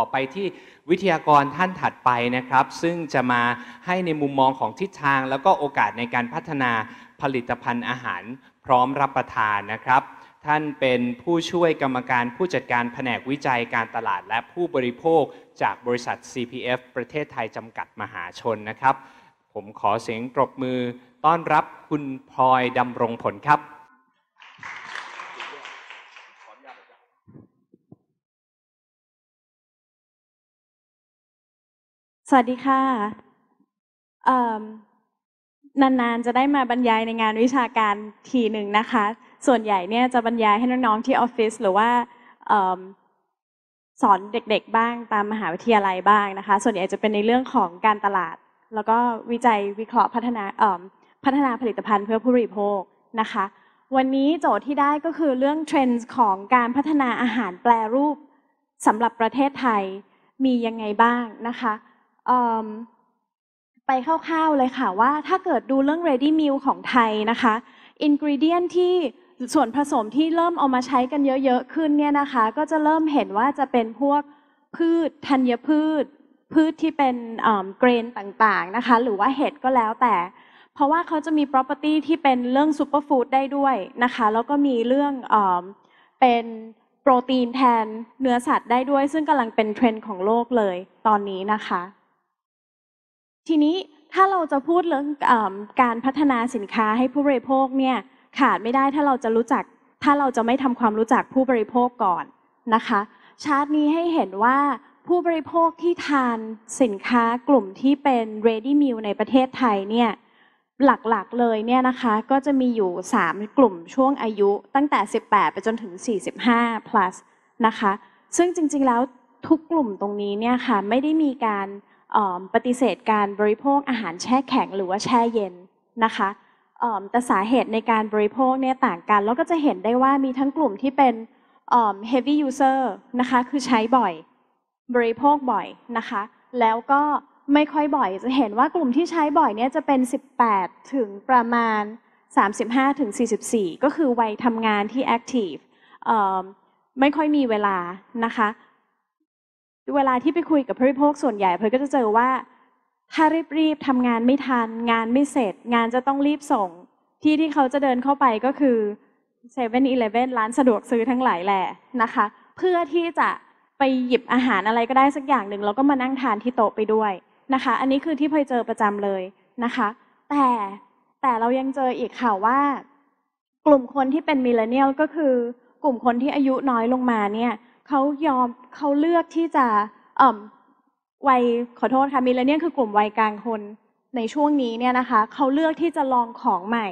อไปที่วิทยากรท่านถัดไปนะครับ ซึ่งจะมาให้ในมุมมองของทิศทางแล้วก็โอกาสในการพัฒนาผลิตภัณฑ์อาหารพร้อมรับประทานนะครับ ท่านเป็นผู้ช่วยกรรมการผู้จัดการแผนกวิจัยการตลาดและผู้บริโภคจากบริษัท CPF ประเทศไทยจำกัดมหาชนนะครับ ผมขอเสียงปรบมือต้อนรับคุณพลอยดำรงผลครับสวัสดีค่ะนานๆ จะได้มาบรรยายในงานวิชาการทีหนึ่งนะคะ ส่วนใหญ่เนี่ยจะบรรยายให้น้องๆที่ออฟฟิศหรือว่าสอนเด็กๆบ้างตามมหาวิทยาลัยบ้างนะคะ ส่วนใหญ่จะเป็นในเรื่องของการตลาด แล้วก็วิจัยวิเคราะห์พัฒนาพัฒนาผลิตภัณฑ์เพื่อผู้บริโภคนะคะ วันนี้โจทย์ที่ได้ก็คือเรื่องเทรนด์ของการพัฒนาอาหารแปรรูปสำหรับประเทศไทยมียังไงบ้างนะคะไปคร่าวๆเลยค่ะ ว่าถ้าเกิดดูเรื่อง ready meal ของไทยนะคะ อินกริเดียนที่ส่วนผสมที่เริ่มเอามาใช้กันเยอะ ๆ ขึ้นเนี่ยนะคะ ก็จะเริ่มเห็นว่าจะเป็นพวกพืชธัญพืชพืชที่เป็นเกรนต่างๆนะคะ หรือว่าเห็ดก็แล้วแต่ เพราะว่าเขาจะมี property ที่เป็นเรื่อง super food ได้ด้วยนะคะ แล้วก็มีเรื่องอเป็นโปรตีนแทนเนื้อสัตว์ได้ด้วย ซึ่งกำลังเป็นเทรนด์ของโลกเลย ตอนนี้นะคะทีนี้ ถ้าเราจะพูดเรื่องอการพัฒนาสินค้าให้ผู้บริโภคเนี่ยขาดไม่ได้ถ้าเราจะรู้จักถ้าเราจะไม่ทำความรู้จักผู้บริโภคก่อนนะคะชาร์ตนี้ให้เห็นว่าผู้บริโภคที่ทานสินค้ากลุ่มที่เป็น ready meal ในประเทศไทยเนี่ยหลักๆเลยเนี่ยนะคะก็จะมีอยู่ 3 กลุ่มช่วงอายุตั้งแต่ 18 ไปจนถึง 45 plus นะคะซึ่งจริงๆแล้วทุกกลุ่มตรงนี้เนี่ยค่ะไม่ได้มีการปฏิเสธการบริโภคอาหารแช่แข็งหรือว่าแช่เย็นนะคะแต่สาเหตุในการบริโภคเนี่ยต่างกัน แล้วก็จะเห็นได้ว่ามีทั้งกลุ่มที่เป็น heavy user นะคะ คือใช้บ่อยบริโภคบ่อยนะคะ แล้วก็ไม่ค่อยบ่อยจะเห็นว่ากลุ่มที่ใช้บ่อยเนี่ยจะเป็น 18 ถึงประมาณ 35 ถึง 44 ก็คือวัยทำงานที่ active ไม่ค่อยมีเวลานะคะเวลาที่ไปคุยกับผู้บริโภคส่วนใหญ่ เพื่อก็จะเจอว่า ถ้ารีบๆทำงานไม่ทัน งานไม่เสร็จ งานจะต้องรีบส่ง ที่ที่เขาจะเดินเข้าไปก็คือเซเว่นอีเลฟเว่นร้านสะดวกซื้อทั้งหลายแหละนะคะ เพื่อที่จะไปหยิบอาหารอะไรก็ได้สักอย่างหนึ่งแล้วก็มานั่งทานที่โต๊ะไปด้วยนะคะ อันนี้คือที่เพยเจอประจำเลยนะคะ แต่แต่เรายังเจออีกค่ะว่า กลุ่มคนที่เป็นมิเลเนียลก็คือกลุ่มคนที่อายุน้อยลงมาเนี่ยเขายอมเขาเลือกที่จะวัยขอโทษค่ะมิเลเนียลคือกลุ่มวัยกลางคนในช่วงนี้เนี่ยนะคะ เขาเลือกที่จะลองของใหม่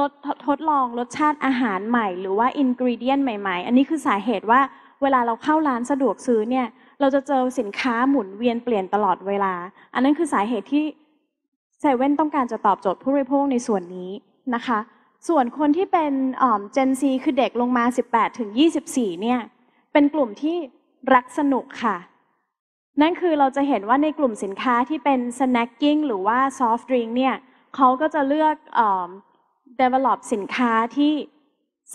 ลดทดลองรสชาติอาหารใหม่หรือว่าอินกริเดียนใหม่ ๆ อันนี้คือสาเหตุว่า เวลาเราเข้าร้านสะดวกซื้อเนี่ย เราจะเจอสินค้าหมุนเวียนเปลี่ยนตลอดเวลา อันนั้นคือสาเหตุที่เซเว่นต้องการจะตอบโจทย์ผู้บริโภคในส่วนนี้นะคะ ส่วนคนที่เป็นเจนซีคือเด็กลงมา 18ถึง24เนี่ยเป็นกลุ่มที่รักสนุกค่ะ นั่นคือเราจะเห็นว่าในกลุ่มสินค้าที่เป็นแน็คกิ้งหรือว่าฟต์ดริงก์เนี่ย เขาก็จะเลือก develop สินค้าที่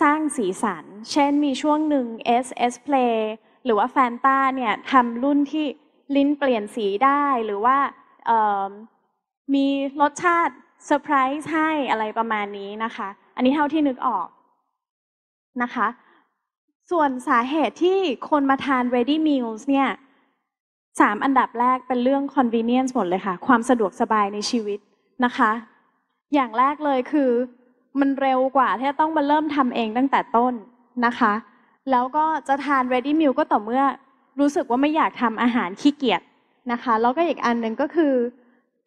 สร้างสีสัน เช่นมีช่วงหนึ่ง SS Play หรือว่าแฟนตาเนี่ยทำรุ่นที่ลิ้นเปลี่ยนสีได้หรือว่ามีรสชาติเซอร์ไพรส์ให้อะไรประมาณนี้นะคะ อันนี้เท่าที่นึกออกนะคะส่วนสาเหตุที่คนมาทาน ready meals เนี่ยสามอันดับแรกเป็นเรื่อง convenience หมดเลยค่ะ ความสะดวกสบายในชีวิตนะคะ อย่างแรกเลยคือมันเร็วกว่าที่จะต้องมาเริ่มทำเองตั้งแต่ต้นนะคะ แล้วก็จะทาน ready meal ก็ต่อเมื่อรู้สึกว่าไม่อยากทำอาหารขี้เกียจนะคะ แล้วก็อีกอันหนึ่งก็คือ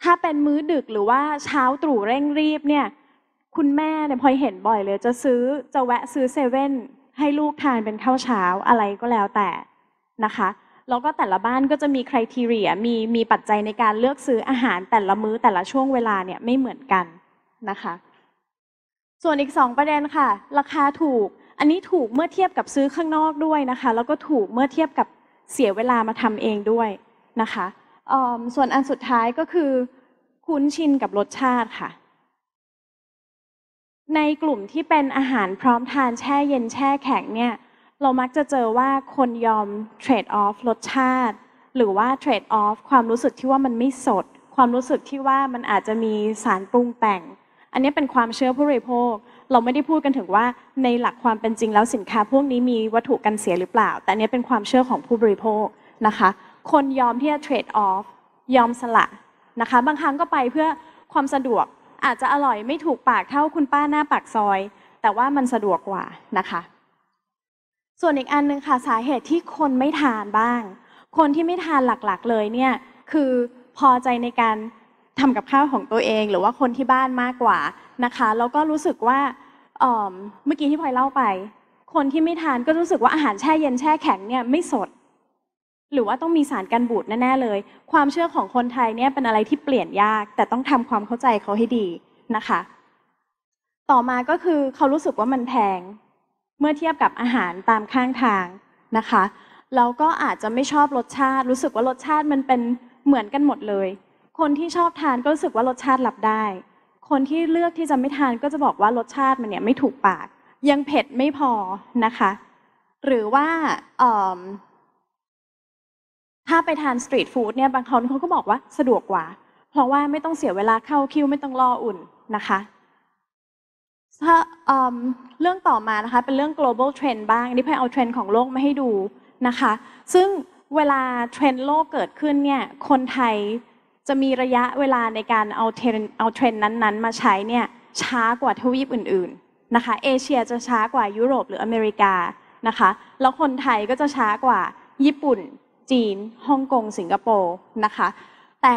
ถ้าเป็นมื้อดึกหรือว่าเช้าตรู่เร่งรีบเนี่ย คุณแม่เนี่ยพอยเห็นบ่อยเลย จะซื้อจะแวะซื้อเซเว่นให้ลูกทานเป็นข้าวเช้าอะไรก็แล้วแต่นะคะแล้วก็แต่ละบ้านก็จะมีคุณทีเรียมีมีปัจจัยในการเลือกซื้ออาหารแต่ละมื้อแต่ละช่วงเวลาเนี่ยไม่เหมือนกันนะคะ ส่วนอีกสองประเด็นค่ะ ราคาถูก อันนี้ถูกเมื่อเทียบกับซื้อข้างนอกด้วยนะคะ แล้วก็ถูกเมื่อเทียบกับเสียเวลามาทำเองด้วยนะคะส่วนอันสุดท้ายก็คือคุ้นชินกับรสชาติค่ะในกลุ่มที่เป็นอาหารพร้อมทานแช่เย็นแช่แข็งเนี่ยเรามักจะเจอว่าคนยอมเทรดออฟรสชาติ หรือว่าเทรดออฟความรู้สึกที่ว่ามันไม่สด ความรู้สึกที่ว่ามันอาจจะมีสารปรุงแต่ง อันนี้เป็นความเชื่อผู้บริโภค เราไม่ได้พูดกันถึงว่าในหลักความเป็นจริงแล้วสินค้าพวกนี้มีวัตถุกันเสียหรือเปล่า แต่อันนี้เป็นความเชื่อของผู้บริโภคนะคะ คนยอมที่จะเทรดออฟยอมสละนะคะบางครั้งก็ไปเพื่อความสะดวกอาจจะอร่อยไม่ถูกปากเท่าคุณป้าหน้าปากซอย แต่ว่ามันสะดวกกว่านะคะ ส่วนอีกอันนึงค่ะสาเหตุที่คนไม่ทานบ้าง คนที่ไม่ทานหลักๆเลยเนี่ยคือพอใจในการทำกับข้าวของตัวเอง หรือว่าคนที่บ้านมากกว่านะคะแล้วก็รู้สึกว่าเมื่อกี้ที่พลอยเล่าไป คนที่ไม่ทานก็รู้สึกว่าอาหารแช่เย็นแช่แข็งเนี่ยไม่สดหรือว่าต้องมีสารกันบูดแน่ ๆ เลย ความเชื่อของคนไทยเนี่ยเป็นอะไรที่เปลี่ยนยาก แต่ต้องทำความเข้าใจเขาให้ดีนะคะ ต่อมาก็คือเขารู้สึกว่ามันแพงเมื่อเทียบกับอาหารตามข้างทางนะคะแล้วก็อาจจะไม่ชอบรสชาติ รู้สึกว่ารสชาติมันเป็นเหมือนกันหมดเลย คนที่ชอบทานก็รู้สึกว่ารสชาติหลับได้ คนที่เลือกที่จะไม่ทานก็จะบอกว่ารสชาติมันเนี่ย ไม่ถูกปาก ยังเผ็ดไม่พอนะคะ หรือว่าถ้าไปทานสตรีทฟู้ดเนี่ยบางคนเขาก็บอกว่าสะดวกกว่า เพราะว่าไม่ต้องเสียเวลาเข้าคิวไม่ต้องรออุ่นนะคะถ้าเรื่องต่อมานะคะเป็นเรื่อง global trend บ้างนี่พายเอาเทรนด์ของโลกมาให้ดูนะคะ ซึ่งเวลาเทรนด์โลกเกิดขึ้นเนี่ย คนไทยจะมีระยะเวลาในการเอาเทรนเอาเทรนนั้น ๆ มาใช้เนี่ยช้ากว่าทวีปอื่นๆ นะคะ เอเชียจะช้ากว่ายุโรปหรืออเมริกานะคะ แล้วคนไทยก็จะช้ากว่าญี่ปุ่นจีน ฮ่องกง สิงคโปร์ นะคะ แต่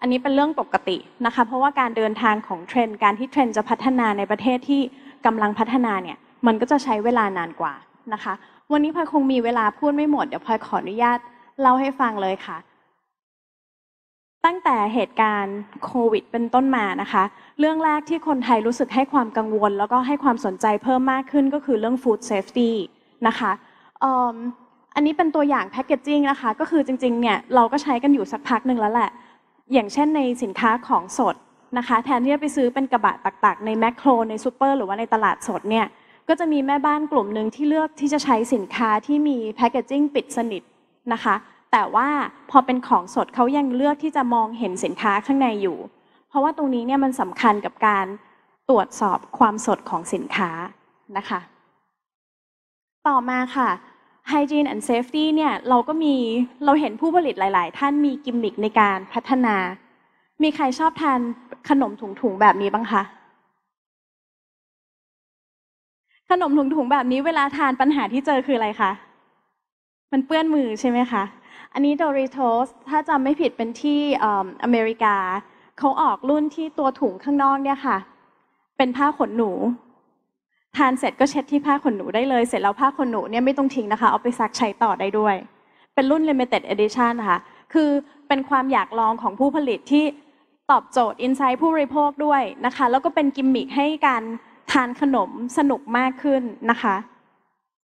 อันนี้เป็นเรื่องปกตินะคะ เพราะว่าการเดินทางของเทรนด์ การที่เทรนด์จะพัฒนาในประเทศที่กำลังพัฒนาเนี่ย มันก็จะใช้เวลานานกว่านะคะ วันนี้พลอยคงมีเวลาพูดไม่หมด เดี๋ยวพลอยขออนุญาตเล่าให้ฟังเลยค่ะ ตั้งแต่เหตุการณ์โควิด เป็นต้นมานะคะ เรื่องแรกที่คนไทยรู้สึกให้ความกังวล แล้วก็ให้ความสนใจเพิ่มมากขึ้นก็คือเรื่อง food safety นะคะอันนี้เป็นตัวอย่างแพคเกจจิ้งนะคะ ก็คือจริง ๆ เนี่ยเราก็ใช้กันอยู่สักพักหนึ่งแล้วแหละ อย่างเช่นในสินค้าของสดนะคะ แทนที่จะไปซื้อเป็นกระบะตักๆ ในแมคโครในซูเปอร์หรือว่าในตลาดสดเนี่ย ก็จะมีแม่บ้านกลุ่มหนึ่งที่เลือกที่จะใช้สินค้าที่มีแพคเกจจิ้งปิดสนิทนะคะ แต่ว่าพอเป็นของสดเขายังเลือกที่จะมองเห็นสินค้าข้างในอยู่ เพราะว่าตรงนี้เนี่ยมันสำคัญกับการตรวจสอบความสดของสินค้านะคะ ต่อมาค่ะ Hygiene and Safety เนี่ย เราก็มีเราเห็นผู้ผลิตหลาย ๆ ท่านมีกิมมิคในการพัฒนา มีใครชอบทานขนมถุง ๆ แบบนี้บ้างคะ ขนมถุง ๆ แบบนี้เวลาทานปัญหาที่เจอคืออะไรคะ มันเปื้อนมือใช่ไหมคะ อันนี้ d o ริโต s ถ้าจำไม่ผิดเป็นที่อเมริกา เขาออกรุ่นที่ตัวถุงข้างนอกเนี่ยค่ะ เป็นผ้าขนหนูทานเสร็จก็เช็ดที่ผ้าขนหนูได้เลย เสร็จแล้วผ้าขนหนูเนี่ยไม่ต้องทิ้งนะคะ เอาไปซักใช้ต่อได้ด้วย เป็นรุ่น limited edition นะคะ คือเป็นความอยากลองของผู้ผลิตที่ตอบโจทย์ Inside ผู้บริโภคด้วยนะคะ แล้วก็เป็นกิมมิคให้การทานขนมสนุกมากขึ้นนะคะ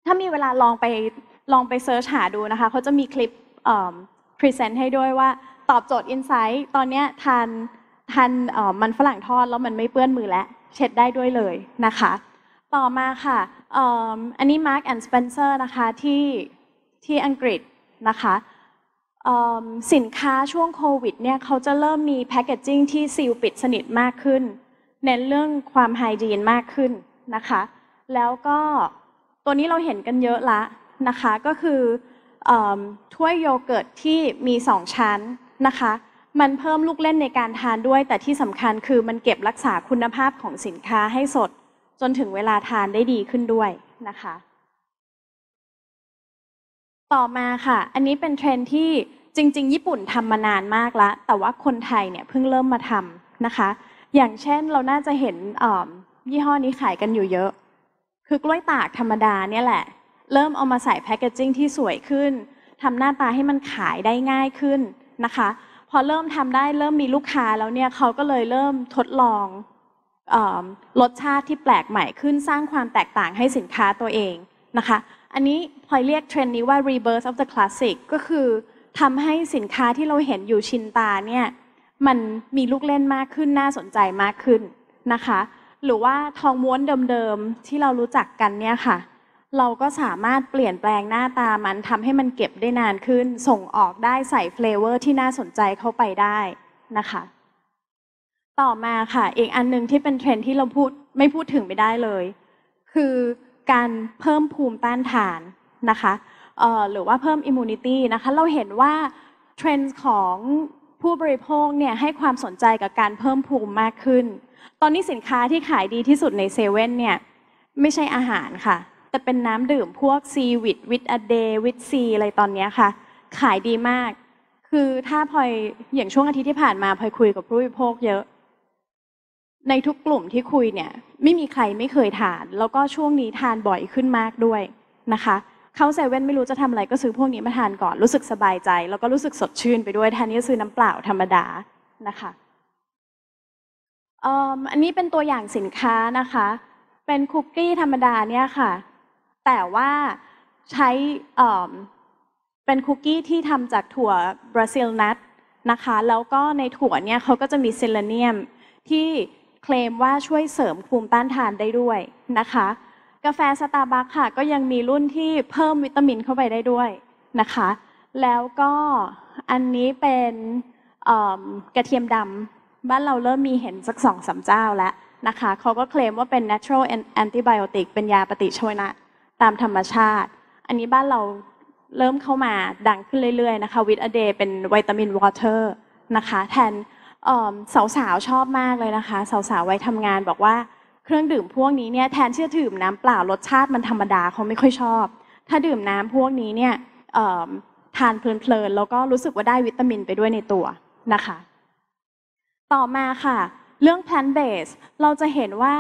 ถ้ามีเวลาลองไปลองไปเซิร์ชหาดูนะคะ เขาจะมีคลิปพรีเซนต์ให้ด้วยว่า ตอบโจทย์อินไซต์ตอนนี้ทานทานมันฝรั่งทอดแล้วมันไม่เปื้อนมือแล้ว เช็ดได้ด้วยเลยนะคะต่อมาค่ะ อันนี้ Mark and Spencer นะคะที่ที่อังกฤษนะคะสินค้าช่วงโควิดเนี่ยเขาจะเริ่มมีแพคเกจจิ้งที่ซีลปิดสนิทมากขึ้นเน้นเรื่องความไฮจีนมากขึ้นนะคะ แล้วก็ตัวนี้เราเห็นกันเยอะละนะคะ ก็คือถ้วยโยเกิร์ตที่มีสองชั้นนะคะ มันเพิ่มลูกเล่นในการทานด้วย แต่ที่สำคัญคือมันเก็บรักษาคุณภาพของสินค้าให้สดจนถึงเวลาทานได้ดีขึ้นด้วยนะคะ ต่อมาค่ะ อันนี้เป็นเทรนที่จริง ๆ ญี่ปุ่นทำมานานมากแล้ว แต่ว่าคนไทยเนี่ยเพิ่งเริ่มมาทำนะคะ อย่างเช่นเราน่าจะเห็นยี่ห้อนี้ขายกันอยู่เยอะ คือกล้วยตากธรรมดาเนี่ยแหละ เริ่มเอามาใส่แพคเกจิ้งที่สวยขึ้นทำหน้าตาให้มันขายได้ง่ายขึ้นนะคะ พอเริ่มทำได้เริ่มมีลูกค้าแล้วเนี่ยเขาก็เลยเริ่มทดลองรสชาติที่แปลกใหม่ขึ้นสร้างความแตกต่างให้สินค้าตัวเองนะคะ อันนี้พลอยเรียกเทรนด์นี้ว่า rebirth of the classic ก็คือทำให้สินค้าที่เราเห็นอยู่ชินตาเนี่ย มันมีลูกเล่นมากขึ้นน่าสนใจมากขึ้นนะคะ หรือว่าทองม้วนเดิมๆ ที่เรารู้จักกันเนี่ยค่ะ เราก็สามารถเปลี่ยนแปลงหน้าตามันทำให้มันเก็บได้นานขึ้น ส่งออกได้ใส่เฟลเวอร์ที่น่าสนใจเข้าไปได้นะคะต่อมาค่ะ อีกอันหนึ่งที่เป็นเทรนที่เราพูดไม่พูดถึงไม่ได้เลย คือการเพิ่มภูมิต้านทานนะคะหรือว่าเพิ่มอิมมูนิตี้นะคะเราเห็นว่าเทรนด์ของผู้บริโภคเนี่ยให้ความสนใจกับการเพิ่มภูมิมากขึ้น ตอนนี้สินค้าที่ขายดีที่สุดในเซเว่นเนี่ยไม่ใช่อาหารค่ะ แต่เป็นน้ำดื่มพวกซีวิตวิตอเดย์วิตซีอะไรตอนนี้ค่ะ ขายดีมาก คือถ้าพลอยอย่างช่วงอาทิตย์ที่ผ่านมาพลอยคุยกับผู้บริโภคเยอะในทุกกลุ่มที่คุยเนี่ยไม่มีใครไม่เคยทาน แล้วก็ช่วงนี้ทานบ่อยขึ้นมากด้วยนะคะ เขาเซเว่นไม่รู้จะทำอะไรก็ซื้อพวกนี้มาทานก่อนรู้สึกสบายใจ แล้วก็รู้สึกสดชื่นไปด้วยแทนที่ซื้อน้ำเปล่าธรรมดานะคะ อันนี้เป็นตัวอย่างสินค้านะคะ เป็นคุกกี้ธรรมดาเนี่ยค่ะ แต่ว่าใช้เป็นคุกกี้ที่ทำจากถั่วบราซิลนัทนะคะ แล้วก็ในถั่วเนี่ยเขาก็จะมีเซเลเนียมที่เคลมว่าช่วยเสริมภูมิต้านทานได้ด้วยนะคะ กาแฟสตาร์บัคค่ะก็ยังมีรุ่นที่เพิ่มวิตามินเข้าไปได้ด้วยนะคะ แล้วก็อันนี้เป็นกระเทียมดำบ้านเราเริ่มมีเห็นสักสองสาเจ้าแล้วนะคะ เขาก็เคลมว่าเป็น natural antibiotic เป็นยาปฏิชีวนะ ตามธรรมชาติ อันนี้บ้านเราเริ่มเข้ามาดังขึ้นเรื่อยๆนะคะวิตาเดย์เป็นวิตามินวอเตอร์นะคะ แทนสาวสาวชอบมากเลยนะคะ สาวสาวไว้ทำงานบอกว่าเครื่องดื่มพวกนี้เนี่ยแทนที่จะดื่มน้ำเปล่ารสชาติมันธรรมดาเขาไม่ค่อยชอบ ถ้าดื่มน้ำพวกนี้เนี่ยทานเพลินๆแล้วก็รู้สึกว่าได้วิตามินไปด้วยในตัวนะคะ ต่อมาค่ะ เรื่อง plant based เราจะเห็นว่า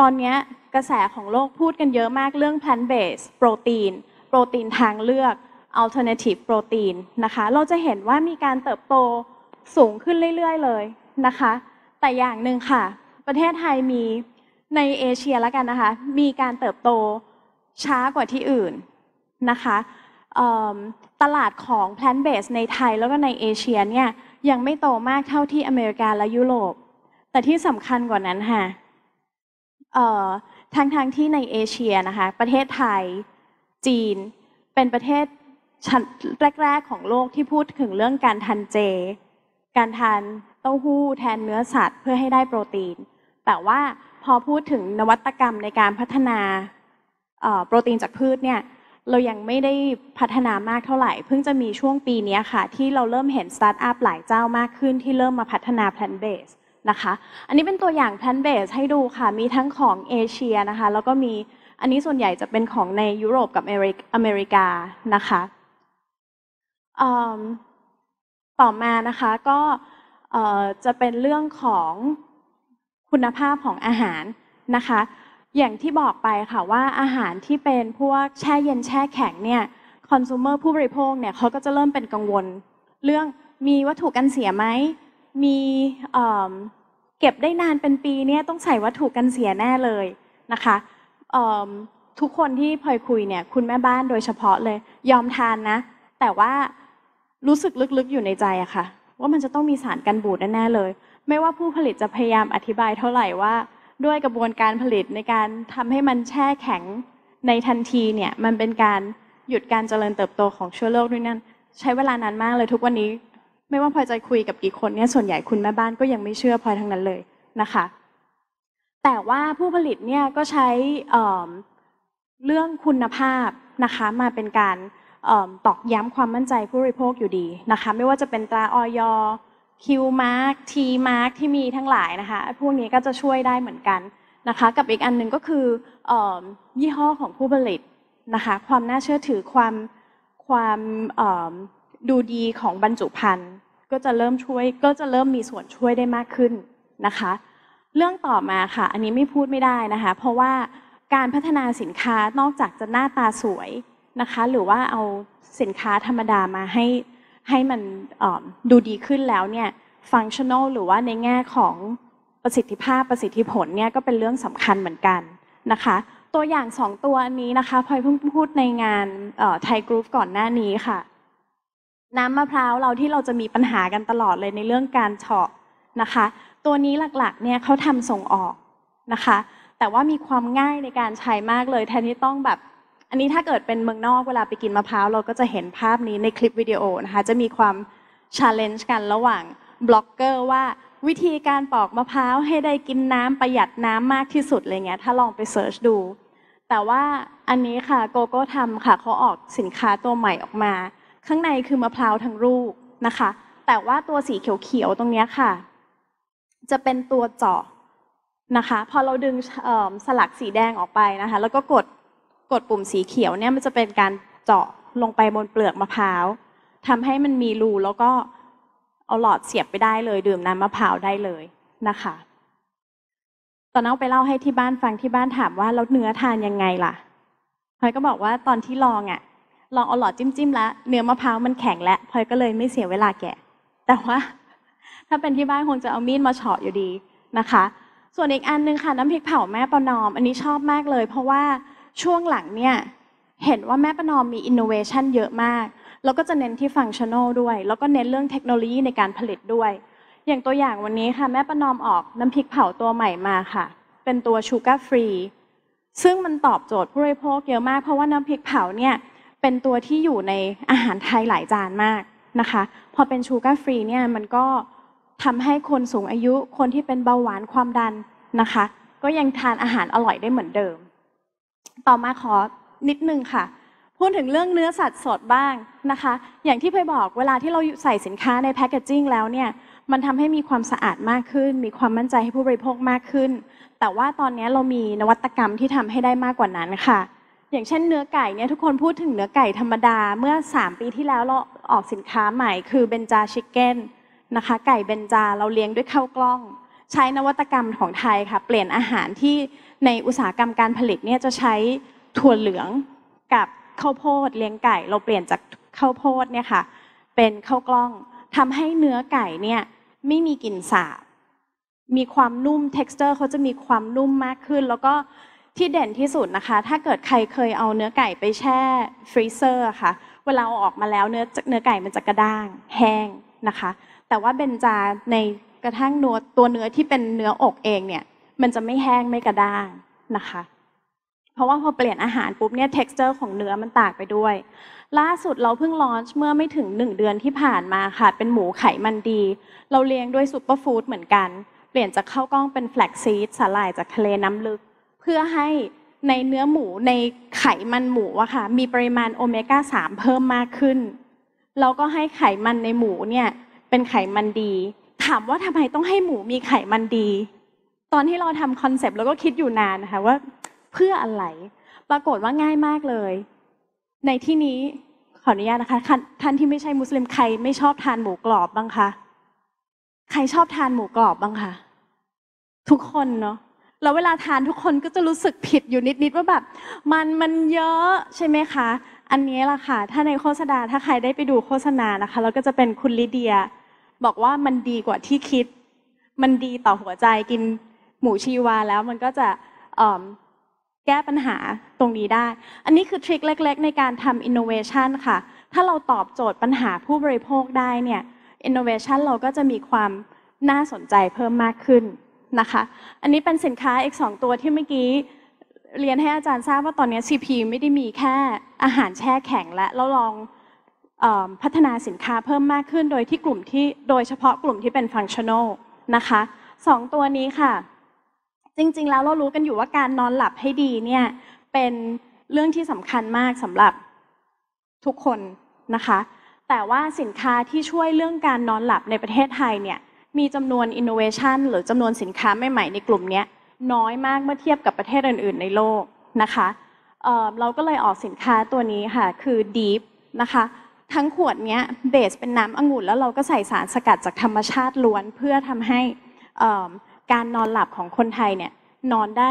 ตอนนี้กระแสของโลกพูดกันเยอะมากเรื่อง plant based โปรตีนโปรตีนทางเลือก alternative protein นะคะเราจะเห็นว่ามีการเติบโตสูงขึ้นเรื่อยๆ เลยนะคะ แต่อย่างหนึ่งค่ะ ประเทศไทยมีในเอเชียแล้วกันนะคะ มีการเติบโตช้ากว่าที่อื่นนะคะ ตลาดของแพลนเบสในไทยแล้วก็ในเอเชียเนี่ยยังไม่โตมากเท่าที่อเมริกาและยุโรป แต่ที่สำคัญกว่านั้นค่ะทั้งๆทที่ในเอเชียนะคะ ประเทศไทย จีน เป็นประเทศแรก ๆ ของโลกที่พูดถึงเรื่องการทันเจการทานเต้าหู้แทนเนื้อสัตว์เพื่อให้ได้โปรตีน แต่ว่าพอพูดถึงนวัตกรรมในการพัฒนาโปรตีนจากพืชเนี่ย เรายังไม่ได้พัฒนามากเท่าไหร่ เพิ่งจะมีช่วงปีนี้ค่ะ ที่เราเริ่มเห็นสตาร์ทอัพหลายเจ้ามากขึ้นที่เริ่มมาพัฒนาแพลนเบสนะคะ อันนี้เป็นตัวอย่างแพลนเบสให้ดูค่ะ มีทั้งของเอเชียนะคะ แล้วก็มีอันนี้ส่วนใหญ่จะเป็นของในยุโรปกับอเมริกานะคะต่อมานะคะก็จะเป็นเรื่องของคุณภาพของอาหารนะคะอย่างที่บอกไปค่ะว่าอาหารที่เป็นพวกแช่เย็นแช่แข็งเนี่ยคอน sumer ผู้บริโภคเนี่ยเขาก็จะเริ่มเป็นกังวล เรื่องมีวัตถุกันเสียไหมมีเก็บได้นานเป็นปีเนี่ยต้องใส่วัตถุกันเสียแน่เลยนะคะทุกคนที่พลอยคุยเนี่ยคุณแม่บ้านโดยเฉพาะเลยยอมทานนะ แต่ว่ารู้สึกลึกๆ อยู่ในใจอะค่ะว่ามันจะต้องมีสารกันบูดแน่ๆเลย ไม่ว่าผู้ผลิตจะพยายามอธิบายเท่าไหร่ว่า ด้วยกระบวนการผลิตในการทำให้มันแช่แข็งในทันทีเนี่ยมันเป็นการหยุดการเจริญเติบโตของเชื้อโรคด้วยนั่นใช้เวลานานมากเลยทุกวันนี้ ไม่ว่าพลอยจะคุยกับกี่คนเนี่ยส่วนใหญ่คุณแม่บ้านก็ยังไม่เชื่อพลอยทั้งนั้นเลยนะคะ แต่ว่าผู้ผลิตเนี่ยก็ใช้เเรื่องคุณภาพนะคะมาเป็นการตอกย้ำความมั่นใจผู้บริโภคอยู่ดีนะคะไม่ว่าจะเป็นตราออยคิวมาร์กทีมาร์กที่มีทั้งหลายนะคะพวกนี้ก็จะช่วยได้เหมือนกันนะคะ กับอีกอันหนึ่งก็คือยี่ห้อของผู้ผลิตนะคะความน่าเชื่อถือความความดูดีของบรรจุภัณฑ์ก็จะเริ่มช่วยก็จะเริ่มมีส่วนช่วยได้มากขึ้นนะคะ เรื่องต่อมาค่ะอันนี้ไม่พูดไม่ได้นะคะ เพราะว่าการพัฒนาสินค้านอกจากจะหน้าตาสวยนะคะหรือว่าเอาสินค้าธรรมดามาให้ให้มันดูดีขึ้นแล้วเนี่ยฟังชั่นอลหรือว่าในแง่ของประสิทธิภาพประสิทธิผลเนี่ยก็เป็นเรื่องสำคัญเหมือนกันนะคะ ตัวอย่างสองตัวนี้นะคะพลอยเพิ่งพูดในงานไทยกรุ๊ปก่อนหน้านี้ค่ะ น้ำมะพร้าวเราที่เราจะมีปัญหากันตลอดเลยในเรื่องการเฉาะนะคะ ตัวนี้หลักๆเนี่ยเขาทำส่งออกนะคะ แต่ว่ามีความง่ายในการใช้มากเลยแทนที่ต้องแบบอันนี้ถ้าเกิดเป็นเมืองนอกเวลาไปกินมะพร้าว เราก็จะเห็นภาพนี้ในคลิปวิดีโอนะคะ จะมีความชาเลนจ์กันระหว่าง บล็อกเกอร์ว่าวิธีการปอกมะพร้าว ให้ได้กินน้ำประหยัดน้ำมากที่สุดอะไรเงี้ย ถ้าลองไปเสิร์ชดู แต่ว่าอันนี้ค่ะโกโก้ทำค่ะ เขาออกสินค้าตัวใหม่ออกมา ข้างในคือมะพร้าวทั้งลูกนะคะ แต่ว่าตัวสีเขียวๆตรงนี้ค่ะ จะเป็นตัวเจาะนะคะ พอเราดึงสลักสีแดงออกไปนะคะ แล้วก็กดกดปุ่มสีเขียวเนี่ยมันจะเป็นการเจาะลงไปบนเปลือกมะพร้าวทำให้มันมีรูแล้วก็เอาหลอดเสียบไปได้เลย ดื่มน้ำมะพร้าวได้เลยนะคะ ตอนนั้นไปเล่าให้ที่บ้านฟังที่บ้านถามว่าแล้วเนื้อทานยังไงล่ะพลอยก็บอกว่าตอนที่ลองอะ่ะลองเอาหลอดจิ้มจิ้มแล้วเนื้อมะพร้าวมันแข็งแล้วพลอยก็เลยไม่เสียเวลาแกะ แต่ว่า ถ้าเป็นที่บ้านคงจะเอามีดมาเฉาะอยู่ดีนะคะ ส่วนอีกอันนึงค่ะน้ำพริกเผาแม่ประนอม อันนี้ชอบมากเลย เพราะว่าช่วงหลังเนี่ย เห็นว่าแม่ประนอมมีอินโนเวชันเยอะมาก แล้วก็จะเน้นที่ฟังชั่นอลด้วย แล้วก็เน้นเรื่องเทคโนโลยีในการผลิตด้วย อย่างตัวอย่างวันนี้ค่ะ แม่ประนอมออกน้ำพริกเผาตัวใหม่มาค่ะ เป็นตัวชูการ์ฟรีซึ่งมันตอบโจทย์ผู้บริโภคเยอะมาก เพราะว่าน้ำพริกเผาเนี่ย เป็นตัวที่อยู่ในอาหารไทยหลายจานมากนะคะพอเป็นชูการ์ฟรีเนี่ยมันก็ทำให้คนสูงอายุคนที่เป็นเบาหวานความดันนะคะก็ยังทานอาหารอร่อยได้เหมือนเดิมต่อมาขอนิดนึงค่ะ พูดถึงเรื่องเนื้อสัตว์สดบ้างนะคะ อย่างที่เคยบอกเวลาที่เราใส่สินค้าในแพคเกจจิ้งแล้วเนี่ย มันทำให้มีความสะอาดมากขึ้น มีความมั่นใจให้ผู้บริโภคมากขึ้น แต่ว่าตอนนี้เรามีนวัตกรรมที่ทำให้ได้มากกว่านั้นค่ะอย่างเช่นเนื้อไก่เนี่ยทุกคนพูดถึงเนื้อไก่ธรรมดาเมื่อ 3 ปีที่แล้วเราออกสินค้าใหม่ คือเบนจาชิคเก้นนะคะ ไก่เบนจาเราเลี้ยงด้วยข้าวกล้อง ใช้นวัตกรรมของไทยค่ะ เปลี่ยนอาหารที่ในอุตสาหกรรมการผลิตเนี่ยจะใช้ถั่วเหลืองกับข้าวโพดเลี้ยงไก่เราเปลี่ยนจากข้าวโพดเนี่ยค่ะ เป็นข้าวกล้องทำให้เนื้อไก่เนี่ยไม่มีกลิ่นสาบ มีความนุ่ม texture เขาจะมีความนุ่มมากขึ้น แล้วก็ที่เด่นที่สุดนะคะ ถ้าเกิดใครเคยเอาเนื้อไก่ไปแช่ฟรีเซอร์ค่ะเวลาเอาออกมาแล้วเนื้อเนื้อไก่มันจะกระด้างแห้งนะคะ แต่ว่าเบนจาในกระทั่งตัวเนื้อที่เป็นเนื้ออกเองเนี่ยมันจะไม่แห้งไม่กระด้างนะคะ เพราะว่าพอเปลี่ยนอาหารปุ๊บเนี่ย texture ของเนื้อมันตากไปด้วย ล่าสุดเราเพิ่งลอนช์เมื่อไม่ถึง 1 เดือนที่ผ่านมาค่ะ เป็นหมูไขมันดี เราเลี้ยงด้วยซูเปอร์ฟู้ดเหมือนกัน เปลี่ยนจากข้าวกล้องเป็นแฟลกซีดสาหร่ายจากทะเลน้ำลึก เพื่อให้ในเนื้อหมูในไขมันหมูอะค่ะ มีปริมาณโอเมก้า 3 เพิ่มมากขึ้น เราก็ให้ไขมันในหมูเนี่ยเป็นไขมันดี ถามว่าทำไมต้องให้หมูมีไขมันดีตอนที่เราทำคอนเซปต์เราก็คิดอยู่นานนะคะว่าเพื่ออะไรปรากฏว่าง่ายมากเลย ในที่นี้ขออนุญาตนะคะ ท่านที่ไม่ใช่มุสลิมใครไม่ชอบทานหมูกรอบบ้างคะใครชอบทานหมูกรอบบ้างคะทุกคนเนาะแล้วเวลาทานทุกคนก็จะรู้สึกผิด อยู่นิดๆว่าแบบ มันมันเยอะใช่ไหมคะ อันนี้ล่ะค่ะถ้าในโฆษณาถ้าใครได้ไปดูโฆษณานะคะเราก็จะเป็นคุณลิเดีย บอกว่ามันดีกว่าที่คิด มันดีต่อหัวใจกินหมูชีวาแล้วมันก็จะแก้ปัญหาตรงนี้ได้ อันนี้คือทริคเล็กๆ ในการทำอินโนเวชันค่ะ ถ้าเราตอบโจทย์ปัญหาผู้บริโภคได้เนี่ย อินโนเวชันเราก็จะมีความน่าสนใจเพิ่มมากขึ้นนะคะ อันนี้เป็นสินค้าอีก 2 ตัวที่เมื่อกี้ เรียนให้อาจารย์ทราบว่าตอนนี้ CP ไม่ได้มีแค่อาหารแช่แข็งและเราลองพัฒนาสินค้าเพิ่มมากขึ้นโดยที่กลุ่มที่โดยเฉพาะกลุ่มที่เป็นฟังชั่นอลนะคะสองตัวนี้ค่ะจริง ๆ แล้วเรารู้กันอยู่ว่าการนอนหลับให้ดีเนี่ยเป็นเรื่องที่สำคัญมากสำหรับทุกคนนะคะ แต่ว่าสินค้าที่ช่วยเรื่องการนอนหลับในประเทศไทยเนี่ย มีจำนวนอินโนเวชันหรือจำนวนสินค้าใหม่ ๆ ในกลุ่มนี้น้อยมากเมื่อเทียบกับประเทศอื่นๆ ในโลกนะคะเเราก็เลยออกสินค้าตัวนี้ค่ะ คือ Deep นะคะ ทั้งขวดนี้เบสเป็นน้ำองุ่นแล้วเราก็ใส่สารสกัดจากธรรมชาติล้วนเพื่อทำให้การนอนหลับของคนไทยเนี่ยนอนได้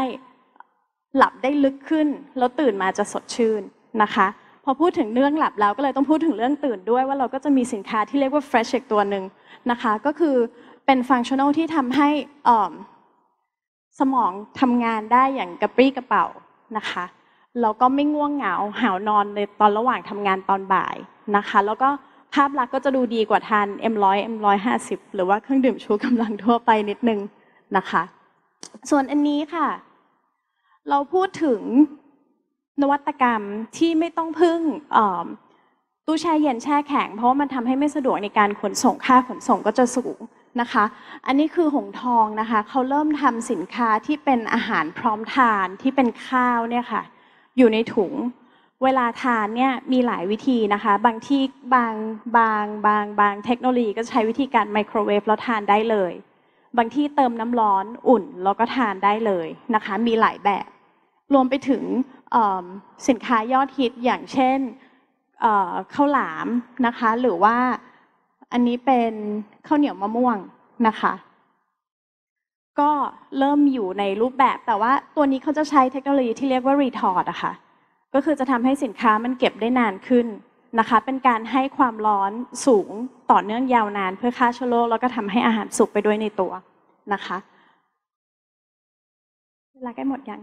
หลับได้ลึกขึ้น แล้วตื่นมาจะสดชื่นนะคะ พอพูดถึงเรื่องหลับแล้วก็เลยต้องพูดถึงเรื่องตื่นด้วยว่าเราก็จะมีสินค้าที่เรียกว่า Fresh อกตัวหนึ่งนะคะก็คือเป็นฟังชั่นอลที่ทำให้สมองทำงานได้อย่างกระปรี้กระเป๋านะคะแล้วก็ไม่ง่วงเหงาหาวนอนในตอนระหว่างทำงานตอนบ่ายนะคะ แล้วก็ภาพลักษณ์ก็จะดูดีกว่าทาน M100 M150 หรือว่าเครื่องดื่มชูกำลังทั่วไปนิดนึงนะคะ ส่วนอันนี้ค่ะ เราพูดถึงนวัตกรรมที่ไม่ต้องพึ่งตู้แช่เย็นแช่แข็งเพราะว่ามันทำให้ไม่สะดวกในการขนส่งค่าขนส่งก็จะสูงนะคะ อันนี้คือหงทองนะคะ เขาเริ่มทำสินค้าที่เป็นอาหารพร้อมทานที่เป็นข้าวเนี่ยค่ะอยู่ในถุงเวลาทานเนี่ยมีหลายวิธีนะคะบางที่บางบางบางบางเทคโนโลยีก็ใช้วิธีการไมโครเวฟแล้วทานได้เลยบางที่เติมน้ำร้อนอุ่น แล้วก็ทานได้เลยนะคะ มีหลายแบบ รวมไปถึงสินค้ายอดฮิตอย่างเช่นข้าวหลามนะคะ หรือว่าอันนี้เป็นข้าวเหนียวมะม่วงนะคะ ก็เริ่มอยู่ในรูปแบบ แต่ว่าตัวนี้เขาจะใช้เทคโนโลยีที่เรียกว่ารีทอร์ดอะคะ่ะก็คือจะทำให้สินค้ามันเก็บได้นานขึ้นนะคะเป็นการให้ความร้อนสูงต่อเนื่องยาวนานเพื่อฆ่าเชื้อโรคแล้วก็ทำให้อาหารสุกไปด้วยในตัวนะคะ เวลาใกล้หมดยัง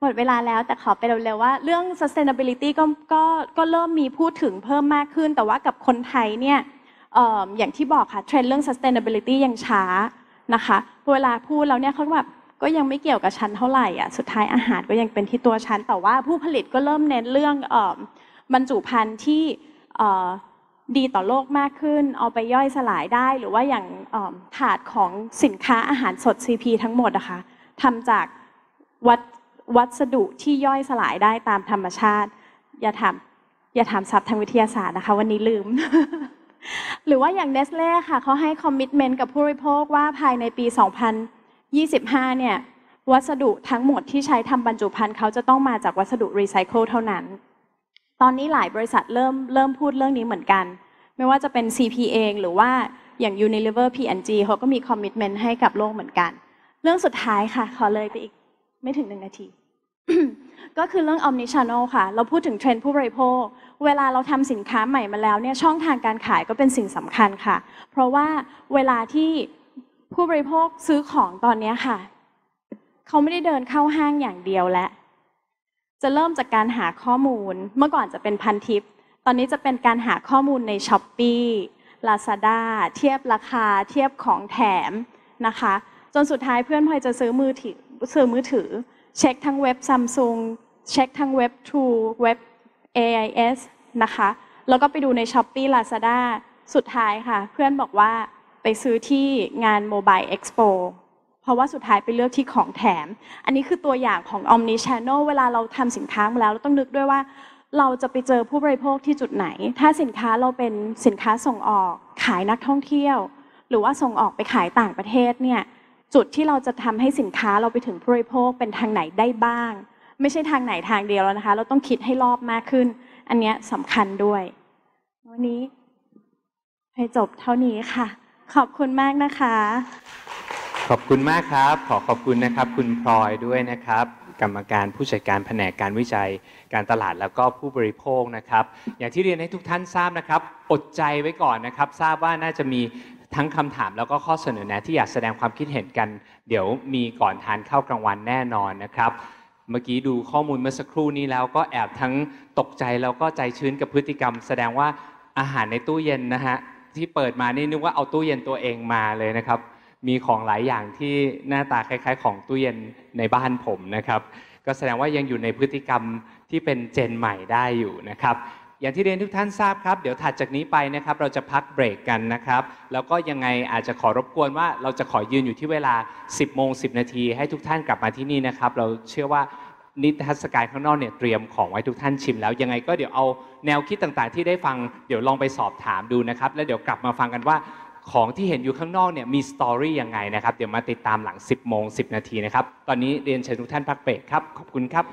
หมดเวลาแล้วแต่ขอไปเร็วๆว่าเรื่อง sustainability ก็ก็ก็เริ่มมีพูดถึงเพิ่มมากขึ้น แต่ว่ากับคนไทยเนี่ยอย่างที่บอกค่ะเทรนด์เรื่อง sustainability ยังช้านะคะเวลาพูดแล้วเนี่ยเขาแบบก็ยังไม่เกี่ยวกับชั้นเท่าไหร่อ่ะสุดท้ายอาหารก็ยังเป็นที่ตัวชั้น แต่ว่าผู้ผลิตก็เริ่มเน้นเรื่องบรรจุภัณฑ์ที่ดีต่อโลกมากขึ้น เอาไปย่อยสลายได้ หรือว่าอย่างถาดของสินค้าอาหารสด CP ทั้งหมดนะคะทำจากวัดวัสดุที่ย่อยสลายได้ตามธรรมชาติ อย่าถามอย่าถามศัพท์ทางวิทยาศาสตร์นะคะ วันนี้ลืม หรือว่าอย่างเนสเล่ค่ะเขาให้คอมมิชเมนต์กับผู้บริโภคว่าภายในปี 2000 25 เนี่ย วัสดุทั้งหมดที่ใช้ทำบรรจุภัณฑ์เขาจะต้องมาจากวัสดุรีไซเคิลเท่านั้น ตอนนี้หลายบริษัทเริ่มเริ่มพูดเรื่องนี้เหมือนกัน ไม่ว่าจะเป็น CP เอง หรือว่าอย่าง Unilever P&G เขาก็มีคอมมิชเมนต์ให้กับโลกเหมือนกัน เรื่องสุดท้ายค่ะ ขอเลยไปอีก ไม่ถึงหนึ่งนาที ก็คือเรื่อง omnichannel ค่ะ เราพูดถึงเทรนด์ผู้บริโภคเวลาเราทำสินค้าใหม่มาแล้วเนี่ยช่องทางการขายก็เป็นสิ่งสำคัญค่ะ เพราะว่าเวลาที่ผู้บริโภคซื้อของตอนนี้ค่ะ เขาไม่ได้เดินเข้าห้างอย่างเดียวแล้วจะเริ่มจากการหาข้อมูลเมื่อก่อนจะเป็นพันทิป ตอนนี้จะเป็นการหาข้อมูลใน s h อ p e e Lazada เทียบราคาเทียบของแถมนะคะ จนสุดท้ายเพื่อนพลอยจะซื้อมือถือซื้อมือถือ เช็คทั้งเว็บซัมซุงเช็คทั้งเว็บ True เว็บ AIS นะคะแล้วก็ไปดูใน s h อ p e e Lazada สุดท้ายค่ะ เพื่อนบอกว่าไปซื้อที่งานโมบายเอ็กซ์โปเพราะว่าสุดท้ายไปเลือกที่ของแถม อันนี้คือตัวอย่างของ Omni Channel เวลาเราทำสินค้า มาแล้ว เราต้องนึกด้วยว่า เราจะไปเจอผู้บริโภคที่จุดไหน ถ้าสินค้าเราเป็นสินค้าส่งออก ขายนักท่องเที่ยว หรือว่าส่งออกไปขายต่างประเทศเนี่ย จุดที่เราจะทำให้สินค้าเราไปถึงผู้บริโภคเป็นทางไหนได้บ้าง ไม่ใช่ทางไหนทางเดียวแล้วนะคะ เราต้องคิดให้รอบมากขึ้น อันนี้สำคัญด้วย วันนี้ ให้จบเท่านี้ค่ะขอบคุณมากนะคะ ขอบคุณมากครับ ขอขอบคุณนะครับ คุณพลอยด้วยนะครับ กรรมการผู้จัดการแผนกการวิจัยการตลาดแล้วก็ผู้บริโภคนะครับอย่างที่เรียนให้ทุกท่านทราบนะครับอดใจไว้ก่อนนะครับ ทราบว่าน่าจะมีทั้งคำถามแล้วก็ข้อเสนอแนะ ที่อยากแสดงความคิดเห็นกัน เดี๋ยวมีก่อนทานเข้ากลางวันแน่นอนนะครับ เมื่อกี้ดูข้อมูลเมื่อสักครู่นี้ แล้วก็แอบทั้งตกใจแล้วก็ใจชื้นกับพฤติกรรม แสดงว่าอาหารในตู้เย็นนะฮะที่เปิดมานี่นึกว่าเอาตู้เย็นตัวเองมาเลยนะครับ มีของหลายอย่างที่หน้าตาคล้าย ๆ ของตู้เย็นในบ้านผมนะครับ ก็แสดงว่ายังอยู่ในพฤติกรรมที่เป็นเจนใหม่ได้อยู่นะครับ อย่างที่เรียนทุกท่านทราบครับ เดี๋ยวถัดจากนี้ไปนะครับ เราจะพักเบรกกันนะครับ แล้วก็ยังไงอาจจะขอรบกวนว่าเราจะขอยืนอยู่ที่เวลา10โมงสินาทีให้ทุกท่านกลับมาที่นี่นะครับ เราเชื่อว่านิทรรศการข้างนอกเนี่ยเตรียมของไว้ทุกท่านชิมแล้วยังไงก็เดี๋ยวเอาแนวคิดต่างๆ ที่ได้ฟังเดี๋ยวลองไปสอบถามดูนะครับ แล้วเดี๋ยวกลับมาฟังกันว่าของที่เห็นอยู่ข้างนอกเนี่ย มีสตอรี่ยังไงนะครับ เดี๋ยวมาติดตามหลัง 10 โมง 10 นาทีนะครับ ตอนนี้เรียนเชิญทุกท่านพักเบรกครับขอบคุณครับ